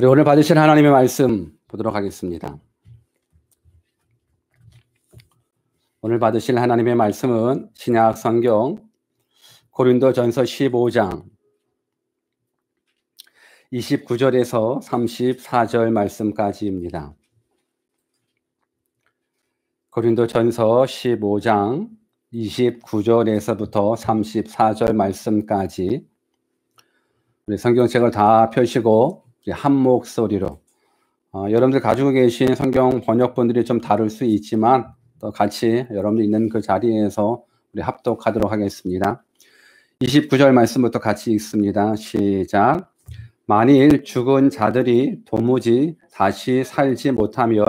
우리 오늘 받으실 하나님의 말씀 보도록 하겠습니다. 오늘 받으실 하나님의 말씀은 신약 성경 고린도 전서 15장 29절에서 34절 말씀까지입니다. 고린도 전서 15장 29절에서부터 34절 말씀까지 우리 성경책을 다 펴시고 예, 한 목소리로 어, 여러분들 가지고 계신 성경 번역본들이 좀 다를 수 있지만 또 같이 여러분들 있는 그 자리에서 우리 합독하도록 하겠습니다. 29절 말씀부터 같이 읽습니다. 시작. 만일 죽은 자들이 도무지 다시 살지 못하면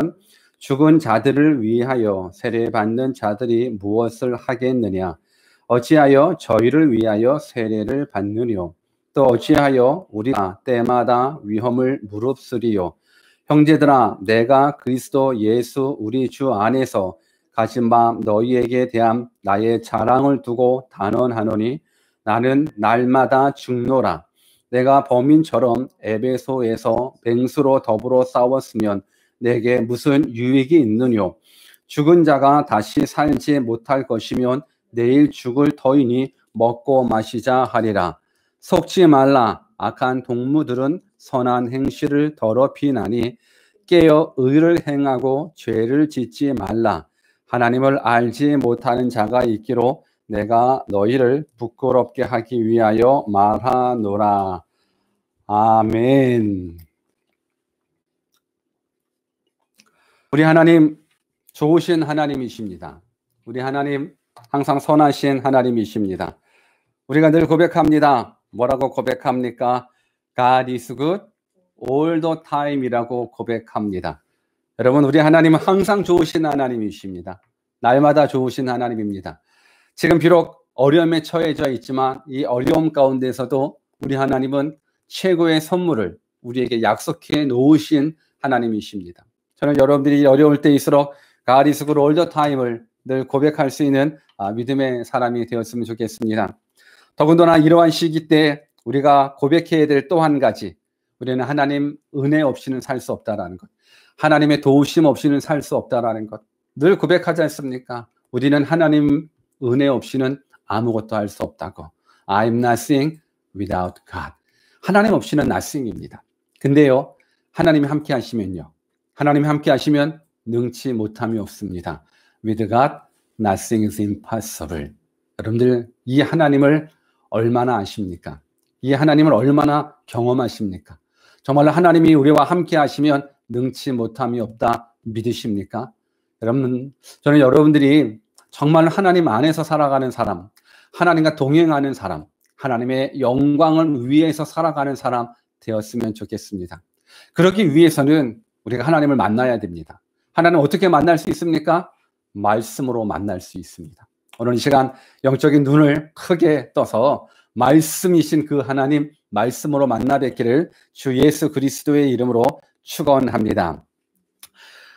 죽은 자들을 위하여 세례받는 자들이 무엇을 하겠느냐? 어찌하여 저희를 위하여 세례를 받느뇨? 또 어찌하여 우리가 때마다 위험을 무릅쓰리요. 형제들아 내가 그리스도 예수 우리 주 안에서 가신밤 너희에게 대한 나의 자랑을 두고 단언하노니 나는 날마다 죽노라. 내가 범인처럼 에베소에서 뱅수로 더불어 싸웠으면 내게 무슨 유익이 있느뇨. 죽은 자가 다시 살지 못할 것이면 내일 죽을 터이니 먹고 마시자 하리라. 속지 말라 악한 동무들은 선한 행실을 더럽히나니 깨어 의를 행하고 죄를 짓지 말라 하나님을 알지 못하는 자가 있기로 내가 너희를 부끄럽게 하기 위하여 말하노라 아멘 우리 하나님 좋으신 하나님이십니다. 우리 하나님 항상 선하신 하나님이십니다. 우리가 늘 고백합니다. 뭐라고 고백합니까? God is good all the time이라고 고백합니다. 여러분 우리 하나님은 항상 좋으신 하나님이십니다. 날마다 좋으신 하나님입니다. 지금 비록 어려움에 처해져 있지만 이 어려움 가운데서도 우리 하나님은 최고의 선물을 우리에게 약속해 놓으신 하나님이십니다. 저는 여러분들이 어려울 때일수록 가리스그로 올더 타임을 늘 고백할 수 있는 아, 믿음의 사람이 되었으면 좋겠습니다. 더군다나 이러한 시기 때 우리가 고백해야 될 또 한 가지. 우리는 하나님 은혜 없이는 살 수 없다라는 것. 하나님의 도우심 없이는 살 수 없다라는 것. 늘 고백하지 않습니까? 우리는 하나님 은혜 없이는 아무것도 할 수 없다고. I'm nothing without God. 하나님 없이는 nothing입니다. 근데요, 하나님이 함께 하시면요. 하나님이 함께 하시면 능치 못함이 없습니다. With God, nothing is impossible. 여러분들, 이 하나님을 얼마나 아십니까? 이 하나님을 얼마나 경험하십니까? 정말로 하나님이 우리와 함께 하시면 능치 못함이 없다 믿으십니까? 여러분, 저는 여러분들이 정말 하나님 안에서 살아가는 사람, 하나님과 동행하는 사람, 하나님의 영광을 위해서 살아가는 사람 되었으면 좋겠습니다. 그러기 위해서는 우리가 하나님을 만나야 됩니다. 하나님 어떻게 만날 수 있습니까? 말씀으로 만날 수 있습니다. 오늘 이 시간 영적인 눈을 크게 떠서 말씀이신 그 하나님 말씀으로 만나 뵙기를 주 예수 그리스도의 이름으로 축원합니다.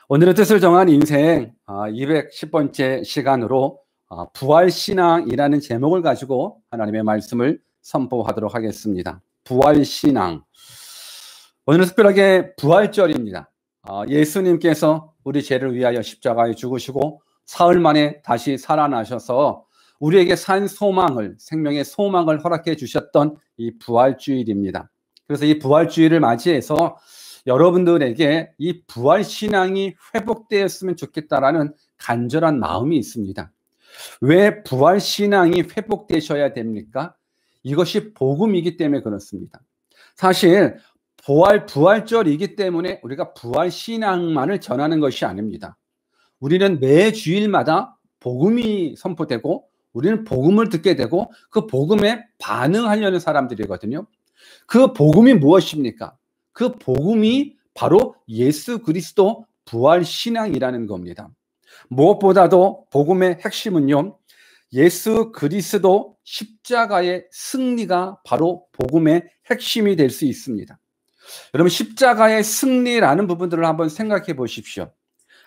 오늘의 뜻을 정한 인생 210번째 아, 시간으로 아, 부활신앙이라는 제목을 가지고 하나님의 말씀을 선포하도록 하겠습니다. 부활신앙. 오늘은 특별하게 부활절입니다. 아, 예수님께서 우리 죄를 위하여 십자가에 죽으시고 사흘 만에 다시 살아나셔서 우리에게 산 소망을 생명의 소망을 허락해 주셨던 이 부활주일입니다. 그래서 이 부활주일을 맞이해서 여러분들에게 이 부활 신앙이 회복되었으면 좋겠다라는 간절한 마음이 있습니다. 왜 부활 신앙이 회복되셔야 됩니까? 이것이 복음이기 때문에 그렇습니다. 사실 부활 부활절이기 때문에 우리가 부활 신앙만을 전하는 것이 아닙니다. 우리는 매 주일마다 복음이 선포되고 우리는 복음을 듣게 되고 그 복음에 반응하려는 사람들이거든요. 그 복음이 무엇입니까? 그 복음이 바로 예수 그리스도 부활 신앙이라는 겁니다. 무엇보다도 복음의 핵심은요. 예수 그리스도 십자가의 승리가 바로 복음의 핵심이 될 수 있습니다. 여러분 십자가의 승리라는 부분들을 한번 생각해 보십시오.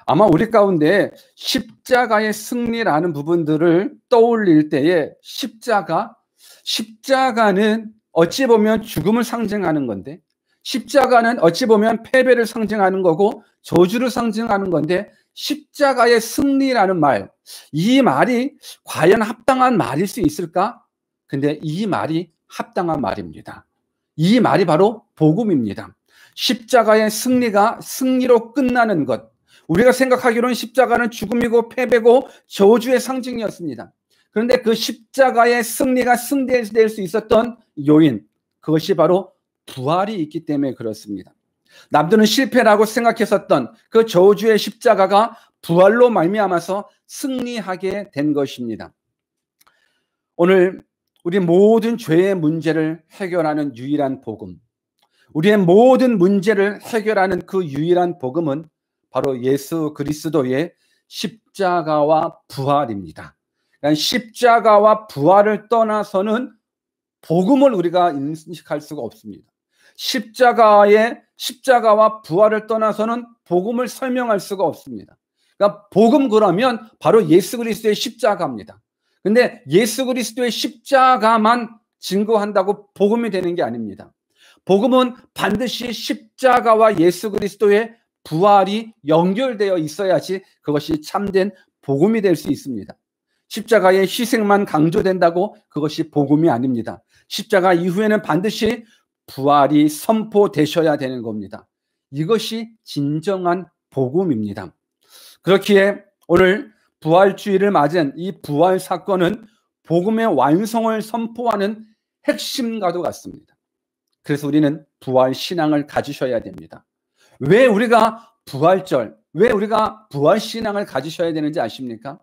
아마 우리 가운데 십자가의 승리라는 부분들을 떠올릴 때에 십자가, 십자가는 어찌 보면 죽음을 상징하는 건데, 십자가는 어찌 보면 패배를 상징하는 거고, 저주를 상징하는 건데, 십자가의 승리라는 말, 이 말이 과연 합당한 말일 수 있을까? 근데 이 말이 합당한 말입니다. 이 말이 바로 복음입니다. 십자가의 승리가 승리로 끝나는 것, 우리가 생각하기로는 십자가는 죽음이고 패배고 저주의 상징이었습니다. 그런데 그 십자가의 승리가 승리될 수 있었던 요인, 그것이 바로 부활이 있기 때문에 그렇습니다. 남들은 실패라고 생각했었던 그 저주의 십자가가 부활로 말미암아서 승리하게 된 것입니다. 오늘 우리 모든 죄의 문제를 해결하는 유일한 복음, 우리의 모든 문제를 해결하는 그 유일한 복음은 바로 예수 그리스도의 십자가와 부활입니다. 그러니까 십자가와 부활을 떠나서는 복음을 우리가 인식할 수가 없습니다. 십자가의 십자가와 부활을 떠나서는 복음을 설명할 수가 없습니다. 그러니까 복음 그러면 바로 예수 그리스도의 십자가입니다. 근데 예수 그리스도의 십자가만 증거한다고 복음이 되는 게 아닙니다. 복음은 반드시 십자가와 예수 그리스도의 부활이 연결되어 있어야지 그것이 참된 복음이 될 수 있습니다. 십자가의 희생만 강조된다고 그것이 복음이 아닙니다. 십자가 이후에는 반드시 부활이 선포되셔야 되는 겁니다. 이것이 진정한 복음입니다. 그렇기에 오늘 부활주의를 맞은 이 부활 사건은 복음의 완성을 선포하는 핵심과도 같습니다. 그래서 우리는 부활 신앙을 가지셔야 됩니다. 왜 우리가 부활절, 왜 우리가 부활신앙을 가지셔야 되는지 아십니까?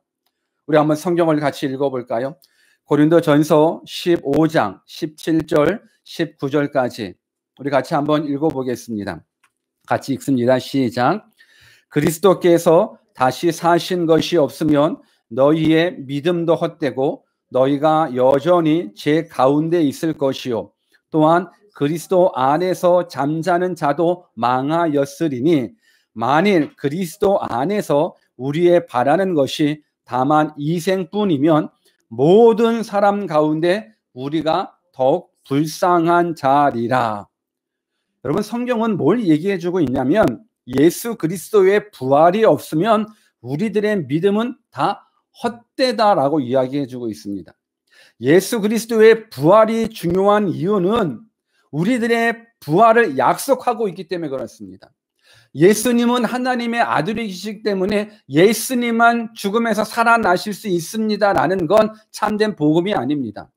우리 한번 성경을 같이 읽어볼까요? 고린도 전서 15장 17절 19절까지 우리 같이 한번 읽어보겠습니다. 같이 읽습니다. 시작. 그리스도께서 다시 사신 것이 없으면 너희의 믿음도 헛되고 너희가 여전히 제 가운데 있을 것이요. 또한 그리스도 안에서 잠자는 자도 망하였으리니 만일 그리스도 안에서 우리의 바라는 것이 다만 이생뿐이면 모든 사람 가운데 우리가 더욱 불쌍한 자리라. 여러분 성경은 뭘 얘기해 주고 있냐면 예수 그리스도의 부활이 없으면 우리들의 믿음은 다 헛되다라고 이야기해 주고 있습니다. 예수 그리스도의 부활이 중요한 이유는 우리들의 부활을 약속하고 있기 때문에 그렇습니다. 예수님은 하나님의 아들이시기 때문에 예수님만 죽음에서 살아나실 수 있습니다라는 건 참된 복음이 아닙니다.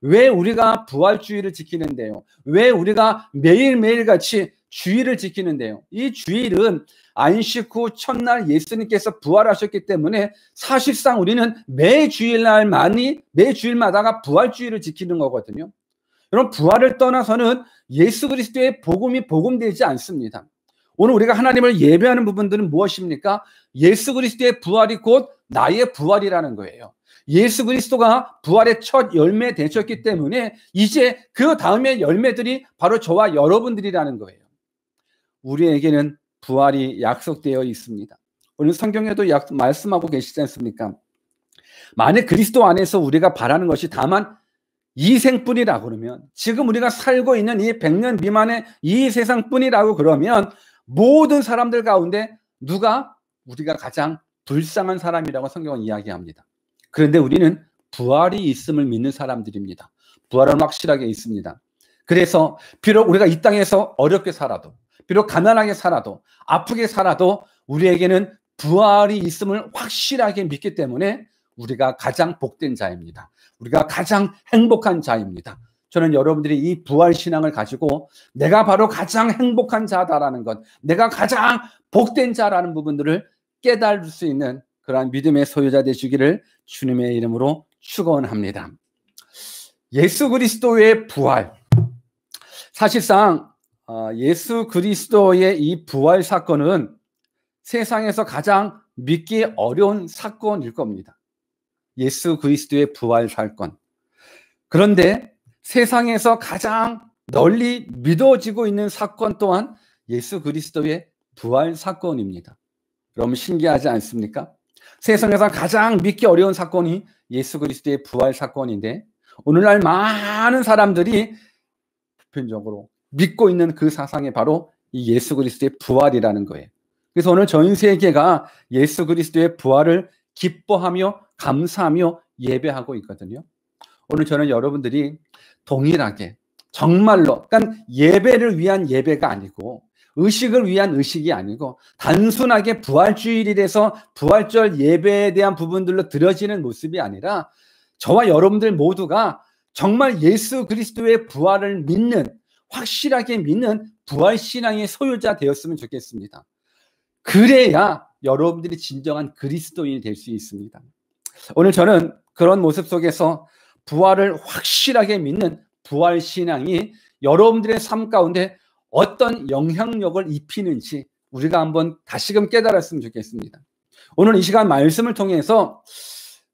왜 우리가 부활주의를 지키는데요? 왜 우리가 매일매일 같이 주의를 지키는데요? 이 주일은 안식 후 첫날 예수님께서 부활하셨기 때문에 사실상 우리는 매 주일날만이 매 주일마다가 부활주의를 지키는 거거든요. 여러분 부활을 떠나서는 예수 그리스도의 복음이 복음되지 않습니다. 오늘 우리가 하나님을 예배하는 부분들은 무엇입니까? 예수 그리스도의 부활이 곧 나의 부활이라는 거예요. 예수 그리스도가 부활의 첫 열매 되셨기 때문에 이제 그 다음에 열매들이 바로 저와 여러분들이라는 거예요. 우리에게는 부활이 약속되어 있습니다. 오늘 성경에도 약, 말씀하고 계시지 않습니까? 만약 그리스도 안에서 우리가 바라는 것이 다만 이생뿐이라고 그러면 지금 우리가 살고 있는 이 100년 미만의 이 세상뿐이라고 그러면 모든 사람들 가운데 누가 우리가 가장 불쌍한 사람이라고 성경은 이야기합니다. 그런데 우리는 부활이 있음을 믿는 사람들입니다. 부활은 확실하게 있습니다. 그래서 비록 우리가 이 땅에서 어렵게 살아도 비록 가난하게 살아도 아프게 살아도 우리에게는 부활이 있음을 확실하게 믿기 때문에 우리가 가장 복된 자입니다. 우리가 가장 행복한 자입니다. 저는 여러분들이 이 부활신앙을 가지고 내가 바로 가장 행복한 자다라는 것, 내가 가장 복된 자라는 부분들을 깨달을 수 있는 그러한 믿음의 소유자 되시기를 주님의 이름으로 축원합니다. 예수 그리스도의 부활. 사실상 어, 예수 그리스도의 이 부활 사건은 세상에서 가장 믿기 어려운 사건일 겁니다. 예수 그리스도의 부활 사건. 그런데 세상에서 가장 널리 믿어지고 있는 사건 또한 예수 그리스도의 부활 사건입니다. 그럼 신기하지 않습니까? 세상에서 가장 믿기 어려운 사건이 예수 그리스도의 부활 사건인데 오늘날 많은 사람들이 보편적으로 믿고 있는 그 사상이 바로 이 예수 그리스도의 부활이라는 거예요. 그래서 오늘 전 세계가 예수 그리스도의 부활을 기뻐하며 감사하며 예배하고 있거든요. 오늘 저는 여러분들이 동일하게 정말로 그러니까 예배를 위한 예배가 아니고 의식을 위한 의식이 아니고 단순하게 부활주일이라서 부활절 예배에 대한 부분들로 드려지는 모습이 아니라 저와 여러분들 모두가 정말 예수 그리스도의 부활을 믿는 확실하게 믿는 부활 신앙의 소유자 되었으면 좋겠습니다. 그래야 여러분들이 진정한 그리스도인이 될 수 있습니다. 오늘 저는 그런 모습 속에서 부활을 확실하게 믿는 부활 신앙이 여러분들의 삶 가운데 어떤 영향력을 입히는지 우리가 한번 다시금 깨달았으면 좋겠습니다. 오늘 이 시간 말씀을 통해서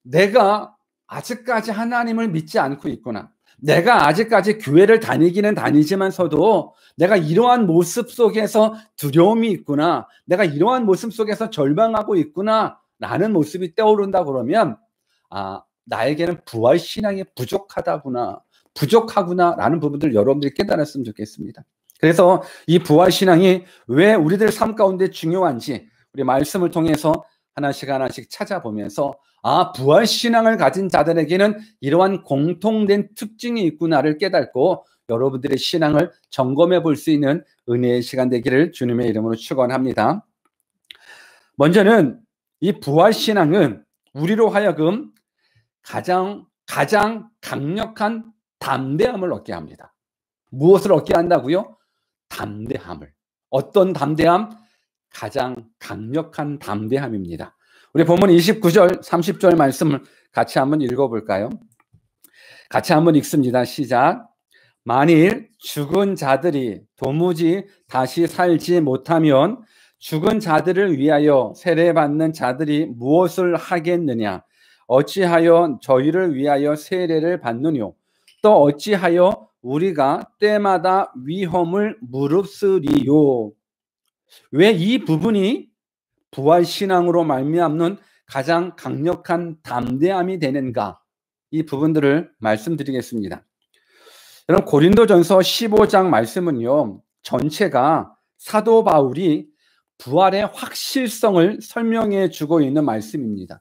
내가 아직까지 하나님을 믿지 않고 있구나. 내가 아직까지 교회를 다니기는 다니지만서도 내가 이러한 모습 속에서 두려움이 있구나. 내가 이러한 모습 속에서 절망하고 있구나. 라는 모습이 떠오른다 그러면 아 나에게는 부활 신앙이 부족하다구나 부족하구나 라는 부분들 여러분들이 깨달았으면 좋겠습니다. 그래서 이 부활 신앙이 왜 우리들 삶 가운데 중요한지 우리 말씀을 통해서 하나씩 하나씩 찾아보면서 아 부활 신앙을 가진 자들에게는 이러한 공통된 특징이 있구나를 깨닫고 여러분들의 신앙을 점검해 볼 수 있는 은혜의 시간 되기를 주님의 이름으로 축원합니다. 먼저는 이 부활 신앙은 우리로 하여금 가장 가장 강력한 담대함을 얻게 합니다. 무엇을 얻게 한다고요? 담대함을. 어떤 담대함? 가장 강력한 담대함입니다. 우리 본문 29절, 30절 말씀을 같이 한번 읽어볼까요? 같이 한번 읽습니다. 시작. 만일 죽은 자들이 도무지 다시 살지 못하면 죽은 자들을 위하여 세례받는 자들이 무엇을 하겠느냐? 어찌하여 저희를 위하여 세례를 받느뇨? 또 어찌하여 우리가 때마다 위험을 무릅쓰리요? 왜 이 부분이 부활 신앙으로 말미암는 가장 강력한 담대함이 되는가? 이 부분들을 말씀드리겠습니다. 여러분 고린도전서 15장 말씀은요. 전체가 사도 바울이 부활의 확실성을 설명해 주고 있는 말씀입니다.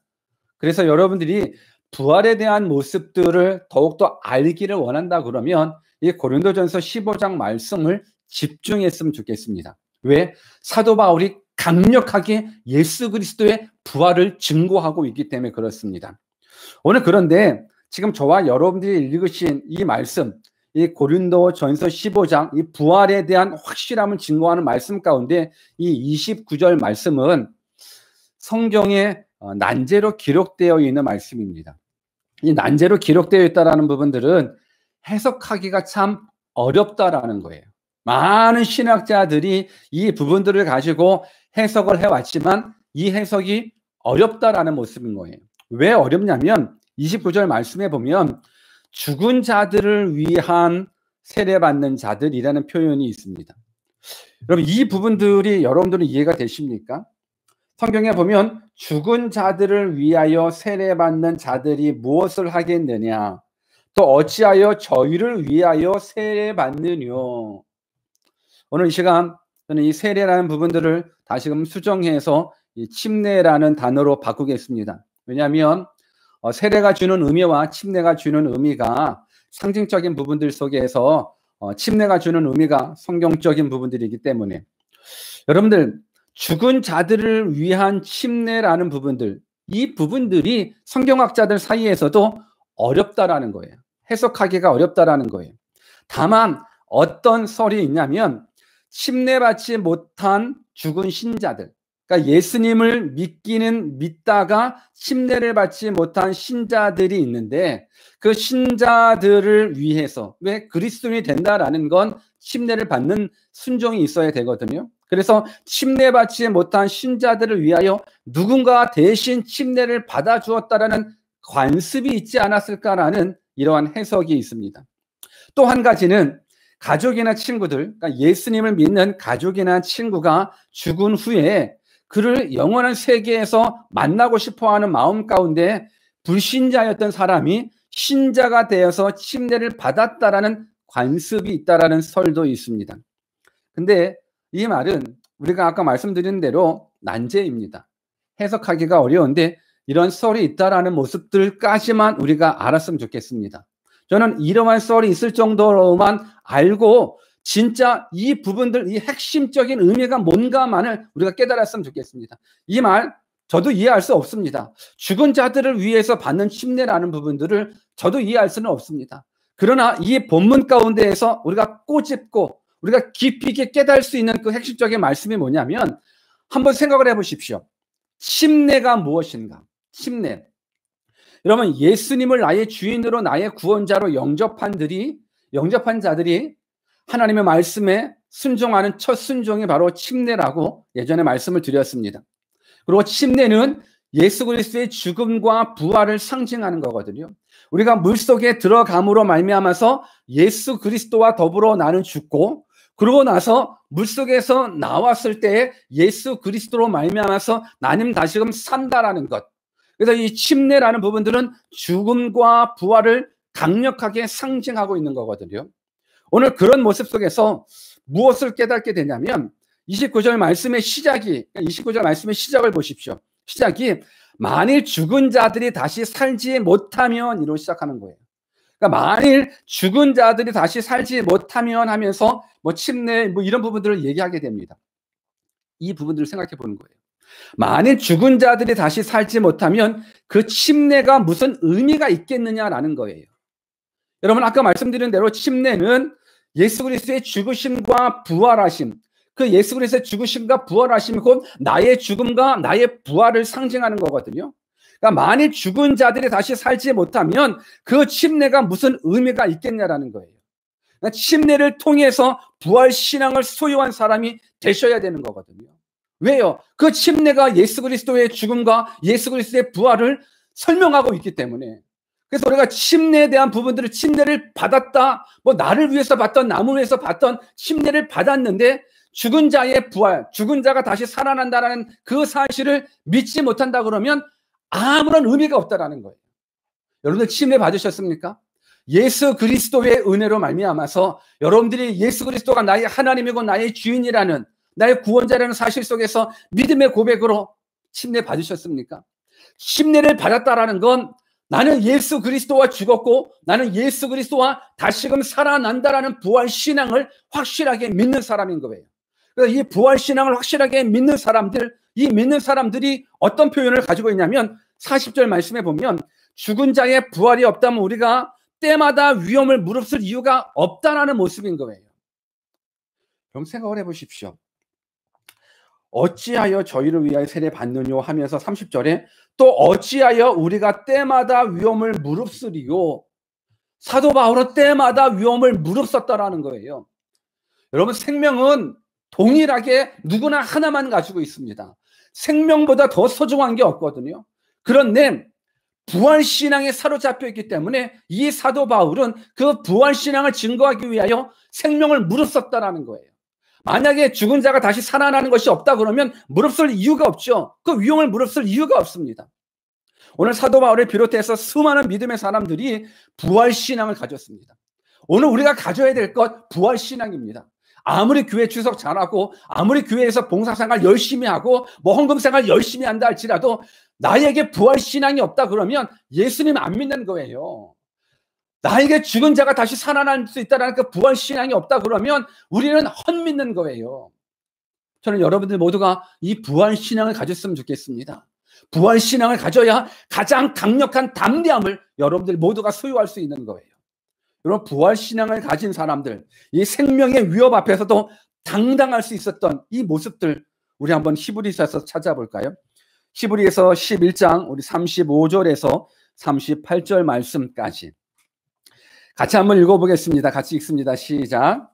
그래서 여러분들이 부활에 대한 모습들을 더욱더 알기를 원한다 그러면 이 고린도전서 15장 말씀을 집중했으면 좋겠습니다. 왜? 사도 바울이 강력하게 예수 그리스도의 부활을 증거하고 있기 때문에 그렇습니다. 오늘 그런데 지금 저와 여러분들이 읽으신 이 말씀 이 고린도 전서 15장 이 부활에 대한 확실함을 증거하는 말씀 가운데 이 29절 말씀은 성경에 어, 난제로 기록되어 있는 말씀입니다. 이 난제로 기록되어 있다라는 부분들은 해석하기가 참 어렵다라는 거예요. 많은 신학자들이 이 부분들을 가지고 해석을 해왔지만 이 해석이 어렵다라는 모습인 거예요. 왜 어렵냐면 29절 말씀에 보면 죽은 자들을 위한 세례받는 자들이라는 표현이 있습니다. 여러분 이 부분들이 여러분들은 이해가 되십니까? 성경에 보면 죽은 자들을 위하여 세례받는 자들이 무엇을 하겠느냐 또 어찌하여 저희를 위하여 세례받느냐 오늘 이 시간 저는 이 세례라는 부분들을 다시금 수정해서 침례라는 단어로 바꾸겠습니다. 왜냐하면 어, 세례가 주는 의미와 침례가 주는 의미가 상징적인 부분들 속에서 어, 침례가 주는 의미가 성경적인 부분들이기 때문에 여러분들 죽은 자들을 위한 침례라는 부분들 이 부분들이 성경학자들 사이에서도 어렵다라는 거예요. 해석하기가 어렵다라는 거예요. 다만 어떤 설이 있냐면 침례받지 못한 죽은 신자들 그러니까 예수님을 믿기는 믿다가 침례를 받지 못한 신자들이 있는데 그 신자들을 위해서 왜 그리스도인이 된다라는 건 침례를 받는 순종이 있어야 되거든요. 그래서 침례 받지 못한 신자들을 위하여 누군가 대신 침례를 받아 주었다라는 관습이 있지 않았을까라는 이러한 해석이 있습니다. 또 한 가지는 가족이나 친구들, 그러니까 예수님을 믿는 가족이나 친구가 죽은 후에 그를 영원한 세계에서 만나고 싶어 하는 마음 가운데 불신자였던 사람이 신자가 되어서 침례를 받았다라는 관습이 있다라는 설도 있습니다. 근데 이 말은 우리가 아까 말씀드린 대로 난제입니다. 해석하기가 어려운데 이런 썰이 있다라는 모습들까지만 우리가 알았으면 좋겠습니다. 저는 이러한 썰이 있을 정도로만 알고 진짜 이 부분들, 이 핵심적인 의미가 뭔가만을 우리가 깨달았으면 좋겠습니다. 이 말, 저도 이해할 수 없습니다. 죽은 자들을 위해서 받는 침례라는 부분들을 저도 이해할 수는 없습니다. 그러나 이 본문 가운데에서 우리가 꼬집고 우리가 깊이 있게 깨달을 수 있는 그 핵심적인 말씀이 뭐냐면 한번 생각을 해보십시오. 침례가 무엇인가? 침례. 여러분 예수님을 나의 주인으로 나의 구원자로 영접한 들이 영접한 자들이 하나님의 말씀에 순종하는 첫 순종이 바로 침례라고 예전에 말씀을 드렸습니다. 그리고 침례는 예수 그리스도의 죽음과 부활을 상징하는 거거든요. 우리가 물속에 들어감으로 말미암아서 예수 그리스도와 더불어 나는 죽고 그러고 나서 물속에서 나왔을 때에 예수 그리스도로 말미암아서 나님 다시금 산다라는 것. 그래서 이 침례라는 부분들은 죽음과 부활을 강력하게 상징하고 있는 거거든요. 오늘 그런 모습 속에서 무엇을 깨닫게 되냐면 29절 말씀의 시작이 29절 말씀의 시작을 보십시오. 시작이 만일 죽은 자들이 다시 살지 못하면 이로 시작하는 거예요. 그러니까 만일 죽은 자들이 다시 살지 못하면 하면서 뭐 침례 뭐 이런 부분들을 얘기하게 됩니다. 이 부분들을 생각해 보는 거예요. 만일 죽은 자들이 다시 살지 못하면 그 침례가 무슨 의미가 있겠느냐라는 거예요. 여러분 아까 말씀드린 대로 침례는 예수 그리스도의 죽으심과 부활하심 그 예수 그리스도의 죽으심과 부활하심이 곧 나의 죽음과 나의 부활을 상징하는 거거든요. 그러니까 만일 죽은 자들이 다시 살지 못하면 그 침례가 무슨 의미가 있겠냐라는 거예요. 그러니까 침례를 통해서 부활 신앙을 소유한 사람이 되셔야 되는 거거든요. 왜요? 그 침례가 예수 그리스도의 죽음과 예수 그리스도의 부활을 설명하고 있기 때문에 그래서 우리가 침례에 대한 부분들을 침례를 받았다. 뭐 나를 위해서 봤던 남을 위해서 봤던 침례를 받았는데 죽은 자의 부활, 죽은 자가 다시 살아난다라는 그 사실을 믿지 못한다 그러면 아무런 의미가 없다라는 거예요. 여러분들 침례 받으셨습니까? 예수 그리스도의 은혜로 말미암아서 여러분들이 예수 그리스도가 나의 하나님이고 나의 주인이라는 나의 구원자라는 사실 속에서 믿음의 고백으로 침례 받으셨습니까? 침례를 받았다라는 건 나는 예수 그리스도와 죽었고 나는 예수 그리스도와 다시금 살아난다라는 부활 신앙을 확실하게 믿는 사람인 거예요. 그래서 이 부활 신앙을 확실하게 믿는 사람들, 이 믿는 사람들이 어떤 표현을 가지고 있냐면 40절 말씀에 보면 죽은 자의 부활이 없다면 우리가 때마다 위험을 무릅쓸 이유가 없다라는 모습인 거예요. 그럼 생각을 해보십시오. 어찌하여 저희를 위하여 세례 받느뇨 하면서 30절에 또 어찌하여 우리가 때마다 위험을 무릅쓰리요. 사도 바울은 때마다 위험을 무릅썼다라는 거예요. 여러분 생명은 동일하게 누구나 하나만 가지고 있습니다. 생명보다 더 소중한 게 없거든요. 그런데 부활 신앙에 사로잡혀 있기 때문에 이 사도 바울은 그 부활 신앙을 증거하기 위하여 생명을 무릅썼다라는 거예요. 만약에 죽은 자가 다시 살아나는 것이 없다 그러면 무릅쓸 이유가 없죠. 그 위용을 무릅쓸 이유가 없습니다. 오늘 사도 바울을 비롯해서 수많은 믿음의 사람들이 부활 신앙을 가졌습니다. 오늘 우리가 가져야 될 것 부활 신앙입니다. 아무리 교회 추석 잘하고 아무리 교회에서 봉사생활 열심히 하고 뭐 헌금생활 열심히 한다 할지라도 나에게 부활 신앙이 없다 그러면 예수님 안 믿는 거예요. 나에게 죽은 자가 다시 살아날 수 있다라는 그 부활 신앙이 없다 그러면 우리는 헛믿는 거예요. 저는 여러분들 모두가 이 부활 신앙을 가졌으면 좋겠습니다. 부활 신앙을 가져야 가장 강력한 담대함을 여러분들 모두가 소유할 수 있는 거예요. 여러분 부활 신앙을 가진 사람들 이 생명의 위협 앞에서도 당당할 수 있었던 이 모습들 우리 한번 히브리서에서 찾아볼까요? 히브리에서 11장 우리 35절에서 38절 말씀까지 같이 한번 읽어보겠습니다. 같이 읽습니다. 시작.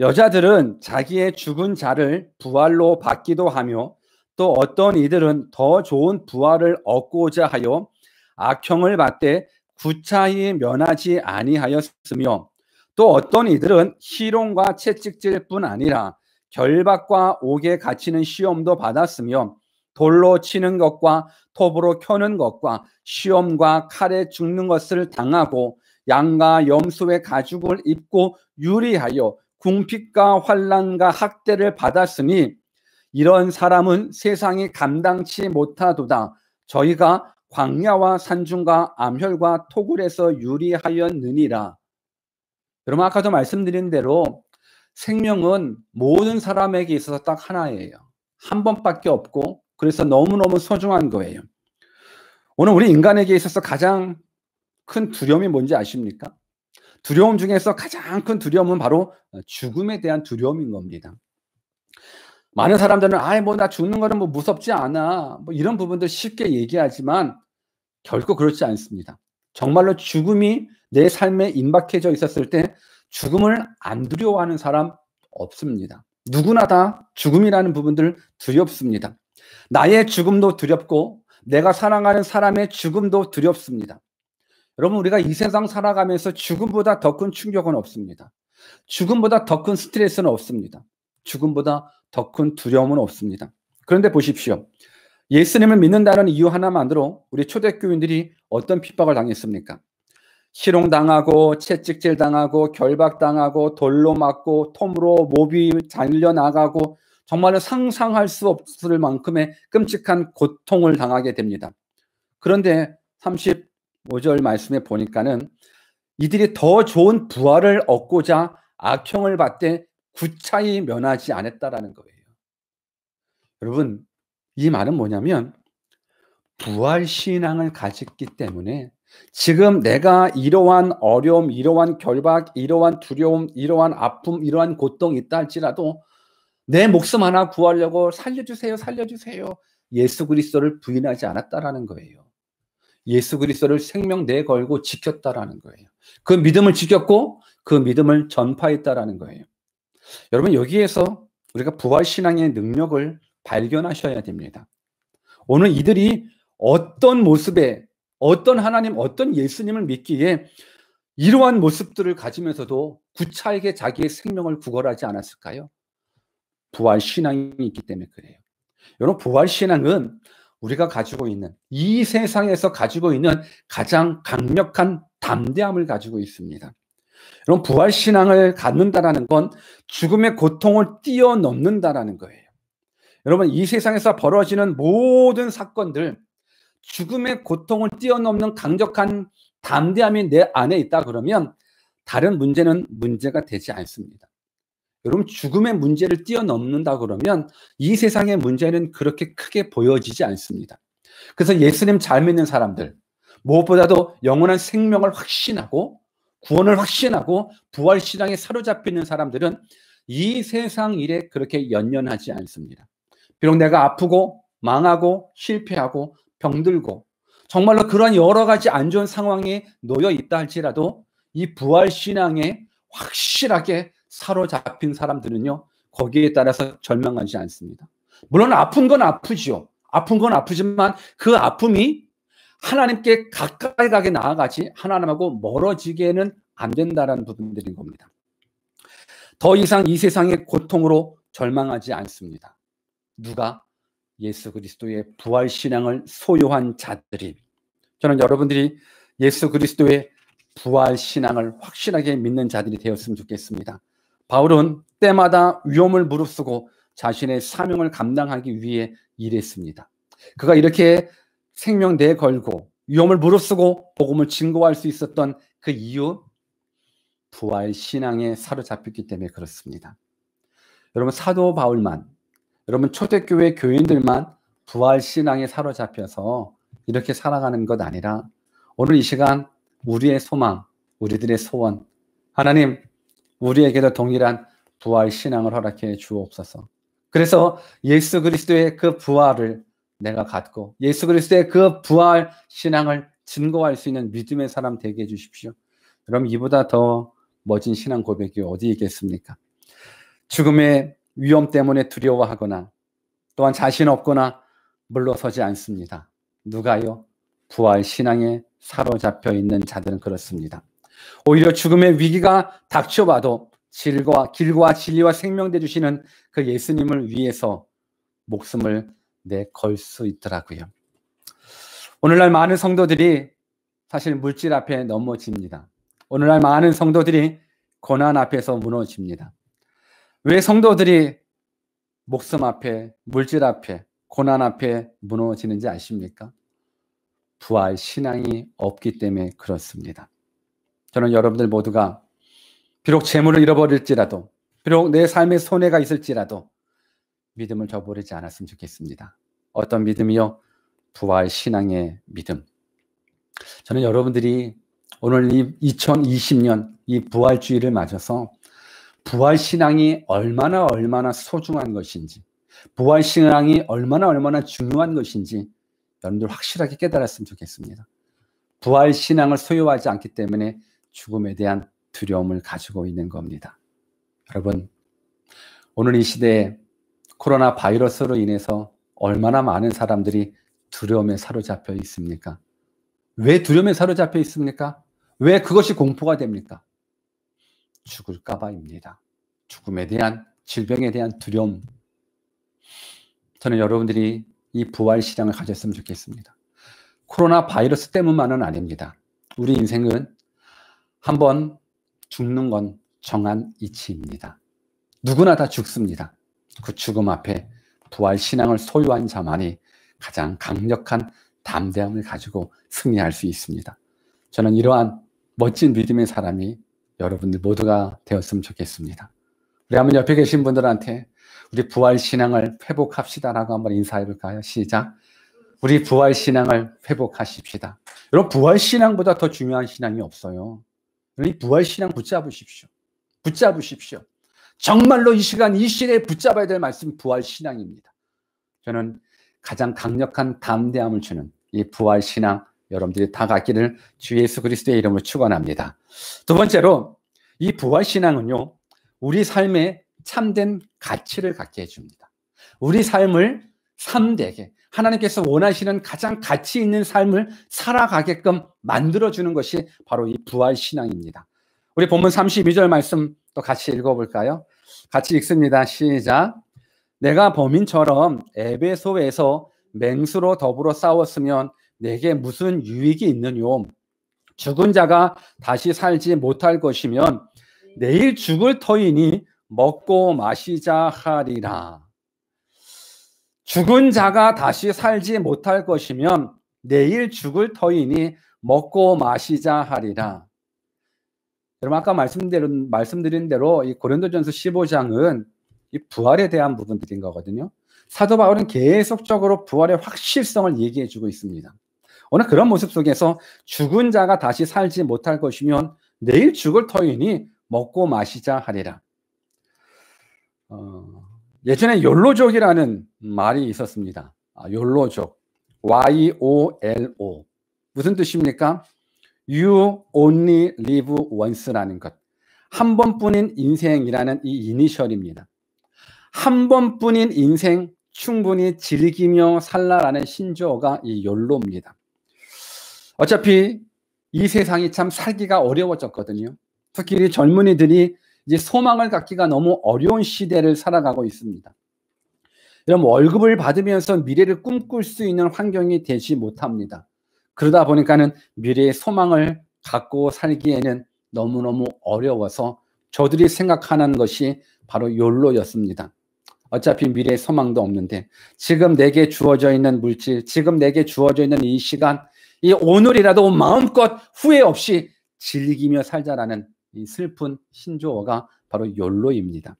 여자들은 자기의 죽은 자를 부활로 받기도 하며 또 어떤 이들은 더 좋은 부활을 얻고자 하여 악형을 받되 구차히 면하지 아니하였으며 또 어떤 이들은 희롱과 채찍질뿐 아니라 결박과 옥에 갇히는 시험도 받았으며 돌로 치는 것과 톱으로 켜는 것과 시험과 칼에 죽는 것을 당하고 양과 염소의 가죽을 입고 유리하여 궁핍과 환란과 학대를 받았으니 이런 사람은 세상이 감당치 못하도다. 저희가 광야와 산중과 암혈과 토굴에서 유리하였느니라. 여러분 아까도 말씀드린 대로 생명은 모든 사람에게 있어서 딱 하나예요. 한 번밖에 없고 그래서 너무너무 소중한 거예요. 오늘 우리 인간에게 있어서 가장 큰 두려움이 뭔지 아십니까? 두려움 중에서 가장 큰 두려움은 바로 어, 죽음에 대한 두려움인 겁니다. 많은 사람들은 아예 뭐 나 죽는 거는 뭐 무섭지 않아 뭐 이런 부분들 쉽게 얘기하지만 결코 그렇지 않습니다. 정말로 죽음이 내 삶에 임박해져 있었을 때 죽음을 안 두려워하는 사람 없습니다. 누구나 다 죽음이라는 부분들 두렵습니다. 나의 죽음도 두렵고 내가 사랑하는 사람의 죽음도 두렵습니다. 여러분 우리가 이 세상 살아가면서 죽음보다 더 큰 충격은 없습니다. 죽음보다 더 큰 스트레스는 없습니다. 죽음보다 더 큰 두려움은 없습니다. 그런데 보십시오. 예수님을 믿는다는 이유 하나만으로 우리 초대교인들이 어떤 핍박을 당했습니까? 실롱당하고 채찍질당하고 결박당하고 돌로 맞고 톰으로 모비 잘려나가고 정말로 상상할 수 없을 만큼의 끔찍한 고통을 당하게 됩니다. 그런데 30 5절 말씀에 보니까는 이들이 더 좋은 부활을 얻고자 악형을 받되 구차히 면하지 않았다라는 거예요. 여러분, 이 말은 뭐냐면 부활 신앙을 가졌기 때문에 지금 내가 이러한 어려움, 이러한 결박, 이러한 두려움, 이러한 아픔, 이러한 고통 이 있다 할지라도 내 목숨 하나 구하려고 살려주세요, 살려주세요. 예수 그리스도를 부인하지 않았다라는 거예요. 예수 그리스도를 생명 내걸고 지켰다라는 거예요. 그 믿음을 지켰고 그 믿음을 전파했다라는 거예요. 여러분 여기에서 우리가 부활 신앙의 능력을 발견하셔야 됩니다. 오늘 이들이 어떤 모습에 어떤 하나님 어떤 예수님을 믿기에 이러한 모습들을 가지면서도 구차하게 자기의 생명을 구걸하지 않았을까요? 부활 신앙이 있기 때문에 그래요. 여러분 부활 신앙은 우리가 가지고 있는 이 세상에서 가지고 있는 가장 강력한 담대함을 가지고 있습니다. 여러분 부활 신앙을 갖는다라는 건 죽음의 고통을 뛰어넘는다라는 거예요. 여러분 이 세상에서 벌어지는 모든 사건들 죽음의 고통을 뛰어넘는 강력한 담대함이 내 안에 있다 그러면 다른 문제는 문제가 되지 않습니다. 여러분 죽음의 문제를 뛰어넘는다 그러면 이 세상의 문제는 그렇게 크게 보여지지 않습니다. 그래서 예수님 잘 믿는 사람들 무엇보다도 영원한 생명을 확신하고 구원을 확신하고 부활 신앙에 사로잡히는 사람들은 이 세상 일에 그렇게 연연하지 않습니다. 비록 내가 아프고 망하고 실패하고 병들고 정말로 그러한 여러 가지 안 좋은 상황에 놓여 있다 할지라도 이 부활 신앙에 확실하게 사로잡힌 사람들은요 거기에 따라서 절망하지 않습니다. 물론 아픈 건 아프지요. 아픈 건 아프지만 그 아픔이 하나님께 가까이 가게 나아가지 하나님하고 멀어지게는 안된다는 부분들인 겁니다. 더 이상 이 세상의 고통으로 절망하지 않습니다. 누가 예수 그리스도의 부활 신앙을 소유한 자들이 저는 여러분들이 예수 그리스도의 부활 신앙을 확실하게 믿는 자들이 되었으면 좋겠습니다. 바울은 때마다 위험을 무릅쓰고 자신의 사명을 감당하기 위해 일했습니다. 그가 이렇게 생명 내걸고 위험을 무릅쓰고 복음을 증거할 수 있었던 그 이유 부활 신앙에 사로잡혔기 때문에 그렇습니다. 여러분 사도 바울만 여러분 초대교회 교인들만 부활 신앙에 사로잡혀서 이렇게 살아가는 것 아니라 오늘 이 시간 우리의 소망, 우리들의 소원 하나님 우리에게도 동일한 부활 신앙을 허락해 주옵소서. 그래서 예수 그리스도의 그 부활을 내가 갖고 예수 그리스도의 그 부활 신앙을 증거할 수 있는 믿음의 사람 되게 해 주십시오. 그럼 이보다 더 멋진 신앙 고백이 어디 있겠습니까? 죽음의 위험 때문에 두려워하거나 또한 자신 없거나 물러서지 않습니다. 누가요? 부활 신앙에 사로잡혀 있는 자들은 그렇습니다. 오히려 죽음의 위기가 닥쳐와도 질과 길과 진리와 생명 되 주시는 그 예수님을 위해서 목숨을 내 걸 수 있더라고요. 오늘날 많은 성도들이 사실 물질 앞에 넘어집니다. 오늘날 많은 성도들이 고난 앞에서 무너집니다. 왜 성도들이 목숨 앞에, 물질 앞에, 고난 앞에 무너지는지 아십니까? 부활 신앙이 없기 때문에 그렇습니다. 저는 여러분들 모두가 비록 재물을 잃어버릴지라도 비록 내 삶에 손해가 있을지라도 믿음을 저버리지 않았으면 좋겠습니다. 어떤 믿음이요? 부활 신앙의 믿음. 저는 여러분들이 오늘 이 2020년 이 부활주의를 맞아서 부활 신앙이 얼마나 얼마나 소중한 것인지, 부활 신앙이 얼마나 얼마나 중요한 것인지 여러분들 확실하게 깨달았으면 좋겠습니다. 부활 신앙을 소유하지 않기 때문에 죽음에 대한 두려움을 가지고 있는 겁니다. 여러분, 오늘 이 시대에 코로나 바이러스로 인해서 얼마나 많은 사람들이 두려움에 사로잡혀 있습니까? 왜 두려움에 사로잡혀 있습니까? 왜 그것이 공포가 됩니까? 죽을까봐입니다. 죽음에 대한 질병에 대한 두려움. 저는 여러분들이 이 부활 신앙을 가졌으면 좋겠습니다. 코로나 바이러스 때문만은 아닙니다. 우리 인생은 한번 죽는 건 정한 이치입니다. 누구나 다 죽습니다. 그 죽음 앞에 부활 신앙을 소유한 자만이 가장 강력한 담대함을 가지고 승리할 수 있습니다. 저는 이러한 멋진 믿음의 사람이 여러분들 모두가 되었으면 좋겠습니다. 우리 한번 옆에 계신 분들한테 우리 부활 신앙을 회복합시다라고 한번 인사해 볼까요? 시작. 우리 부활 신앙을 회복하십시다. 여러분 부활 신앙보다 더 중요한 신앙이 없어요. 우리 부활신앙 붙잡으십시오. 붙잡으십시오. 정말로 이 시간, 이 시대에 붙잡아야 될 말씀이 부활신앙입니다. 저는 가장 강력한 담대함을 주는 이 부활신앙 여러분들이 다 갖기를 주 예수 그리스도의 이름으로 축원합니다. 두 번째로 이 부활신앙은요. 우리 삶에 참된 가치를 갖게 해줍니다. 우리 삶을 삼대게 하나님께서 원하시는 가장 가치 있는 삶을 살아가게끔 만들어주는 것이 바로 이 부활신앙입니다. 우리 본문 32절 말씀 또 같이 읽어볼까요? 같이 읽습니다. 시작. 내가 범인처럼 에베소에서 맹수로 더불어 싸웠으면 내게 무슨 유익이 있느뇨? 죽은 자가 다시 살지 못할 것이면 내일 죽을 터이니 먹고 마시자 하리라. 죽은 자가 다시 살지 못할 것이면 내일 죽을 터이니 먹고 마시자 하리라. 여러분 아까 말씀드린, 말씀드린 대로 이 고린도전서 15장은 이 부활에 대한 부분들인 거거든요. 사도 바울은 계속적으로 부활의 확실성을 얘기해 주고 있습니다. 오늘 그런 모습 속에서 죽은 자가 다시 살지 못할 것이면 내일 죽을 터이니 먹고 마시자 하리라. 어, 예전에 욜로족이라는 말이 있었습니다. 아, 욜로족. Y-O-L-O. 무슨 뜻입니까? You only live once라는 것. 한 번뿐인 인생이라는 이 이니셜입니다. 한 번뿐인 인생 충분히 즐기며 살라라는 신조어가 이 욜로입니다. 어차피 이 세상이 참 살기가 어려워졌거든요. 특히 젊은이들이 이제 소망을 갖기가 너무 어려운 시대를 살아가고 있습니다. 여러분 월급을 받으면서 미래를 꿈꿀 수 있는 환경이 되지 못합니다. 그러다 보니까는 미래의 소망을 갖고 살기에는 너무너무 어려워서 저들이 생각하는 것이 바로 욜로였습니다. 어차피 미래의 소망도 없는데 지금 내게 주어져 있는 물질, 지금 내게 주어져 있는 이 시간, 이 오늘이라도 마음껏 후회 없이 즐기며 살자라는 이 슬픈 신조어가 바로 욜로입니다.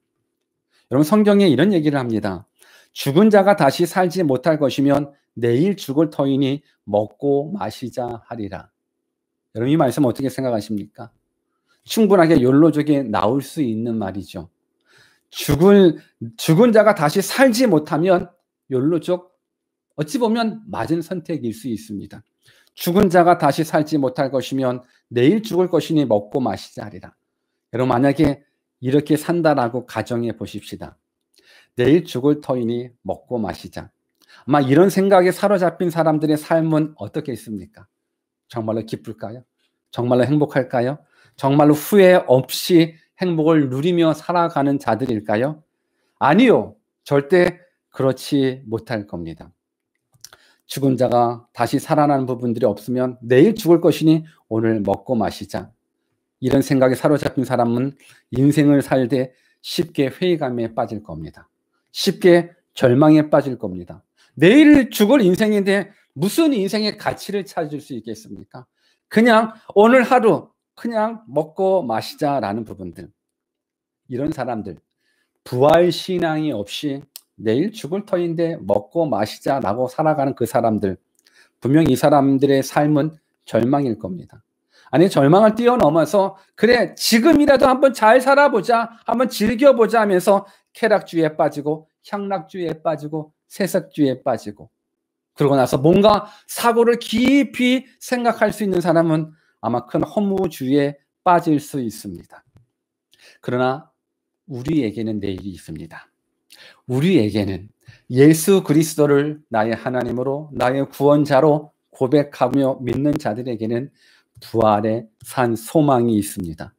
여러분 성경에 이런 얘기를 합니다. 죽은 자가 다시 살지 못할 것이면 내일 죽을 터이니 먹고 마시자 하리라. 여러분 이 말씀 어떻게 생각하십니까? 충분하게 욜로족에 나올 수 있는 말이죠. 죽을 죽은 자가 다시 살지 못하면 욜로족 어찌 보면 맞은 선택일 수 있습니다. 죽은 자가 다시 살지 못할 것이면 내일 죽을 것이니 먹고 마시자 하리라. 여러분 만약에 이렇게 산다라고 가정해 보십시다. 내일 죽을 터이니 먹고 마시자. 아마 이런 생각에 사로잡힌 사람들의 삶은 어떻게 있습니까? 정말로 기쁠까요? 정말로 행복할까요? 정말로 후회 없이 행복을 누리며 살아가는 자들일까요? 아니요. 절대 그렇지 못할 겁니다. 죽은 자가 다시 살아나는 부분들이 없으면 내일 죽을 것이니 오늘 먹고 마시자. 이런 생각에 사로잡힌 사람은 인생을 살되 쉽게 회의감에 빠질 겁니다. 쉽게 절망에 빠질 겁니다. 내일 죽을 인생인데 무슨 인생의 가치를 찾을 수 있겠습니까? 그냥 오늘 하루 그냥 먹고 마시자라는 부분들. 이런 사람들 부활 신앙이 없이 내일 죽을 터인데 먹고 마시자라고 살아가는 그 사람들 분명 이 사람들의 삶은 절망일 겁니다. 아니 절망을 뛰어넘어서 그래 지금이라도 한번 잘 살아보자 한번 즐겨보자 하면서 쾌락주의에 빠지고 향락주의에 빠지고 세속주의에 빠지고 그러고 나서 뭔가 사고를 깊이 생각할 수 있는 사람은 아마 큰 허무주의에 빠질 수 있습니다. 그러나 우리에게는 내일이 있습니다. 우리에게는 예수 그리스도를 나의 하나님으로 나의 구원자로 고백하며 믿는 자들에게는 부활의 산 소망이 있습니다.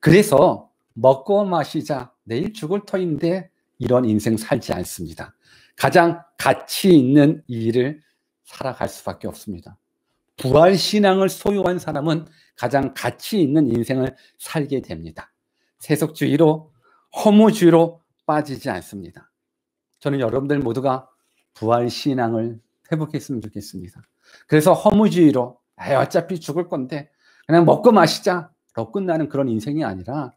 그래서 먹고 마시자 내일 죽을 터인데 이런 인생 살지 않습니다. 가장 가치 있는 일을 살아갈 수밖에 없습니다. 부활 신앙을 소유한 사람은 가장 가치 있는 인생을 살게 됩니다. 세속주의로 허무주의로 빠지지 않습니다. 저는 여러분들 모두가 부활 신앙을 회복했으면 좋겠습니다. 그래서 허무주의로 아 어차피 죽을 건데 그냥 먹고 마시자더 끝나는 그런 인생이 아니라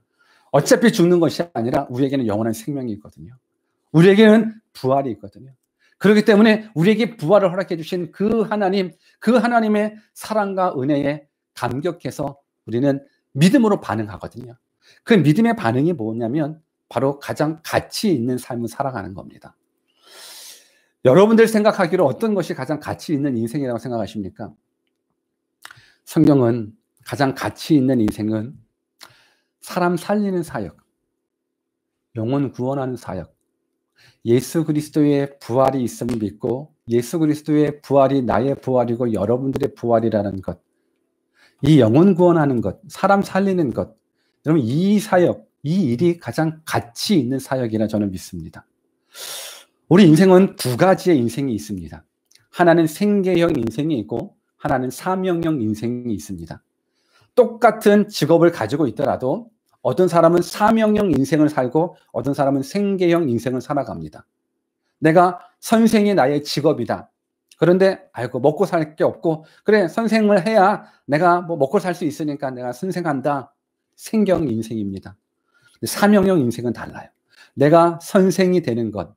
어차피 죽는 것이 아니라 우리에게는 영원한 생명이 있거든요. 우리에게는 부활이 있거든요. 그렇기 때문에 우리에게 부활을 허락해 주신 그 하나님, 그 하나님의 사랑과 은혜에 감격해서 우리는 믿음으로 반응하거든요. 그 믿음의 반응이 뭐냐면 바로 가장 가치 있는 삶을 살아가는 겁니다. 여러분들 생각하기로 어떤 것이 가장 가치 있는 인생이라고 생각하십니까? 성경은 가장 가치 있는 인생은 사람 살리는 사역, 영혼 구원하는 사역, 예수 그리스도의 부활이 있음을 믿고 예수 그리스도의 부활이 나의 부활이고 여러분들의 부활이라는 것, 이 영혼 구원하는 것, 사람 살리는 것, 여러분 이 사역, 이 일이 가장 가치 있는 사역이라 저는 믿습니다. 우리 인생은 두 가지의 인생이 있습니다. 하나는 생계형 인생이 있고 하나는 사명형 인생이 있습니다. 똑같은 직업을 가지고 있더라도 어떤 사람은 사명형 인생을 살고 어떤 사람은 생계형 인생을 살아갑니다. 내가 선생이 나의 직업이다. 그런데 아이고 먹고 살 게 없고 그래 선생을 해야 내가 뭐 먹고 살 수 있으니까 내가 선생한다. 생경 인생입니다. 사명형 인생은 달라요. 내가 선생이 되는 것,